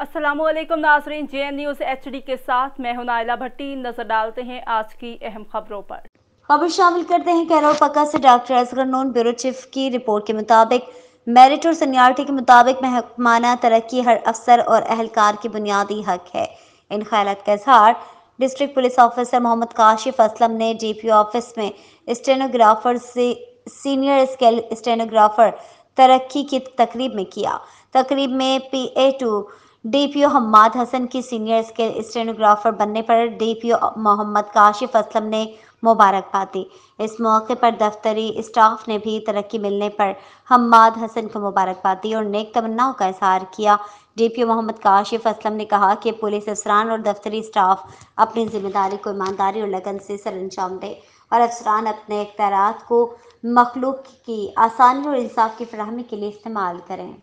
Aslam Nazreen J N news H D के साथ मैं हूं नायला भट्टी नजर डालते हैं आज की अहम खबरों पर खबर शामिल करते हैं कैरो पक्का से doctor Asghar Noon bureau chief की रिपोर्ट के मुताबिक मेरिट और सीनियरिटी के मुताबिक महकमाना तरक्की हर अफसर और अहलकार की बुनियादी हक है इन ख्याल का इजहार district police officer Mohammad Kashif Aslam ने डी पी ऑफिस में स्टेनोग्राफर से सीनियर स्केल स्टेनोग्राफर तरक्की की तकरीब में किया तकरीब में P A to DPO Hammad Hasan की सीनियर स्केल स्टेनोग्राफर बनने पर डीपीओ मोहम्मद काशिफ असलम ने मुबारकबाद दी इस मौके पर दफ्तरी स्टाफ ने भी तरक्की मिलने पर हम्माद हसन को मुबारकबाद दी और नेक तमन्नाओं का इजहार किया डीपीओ मोहम्मद काशिफ असलम ने कहा कि पुलिस अफसरान और दफ्तरी स्टाफ अपनी जिम्मेदारी को ईमानदारी और लगन से सर अंजाम दें और अफसरान अपने इख्तार को मखलूक की आसानी और इंसाफ की फरहमी के लिए इस्तेमाल करें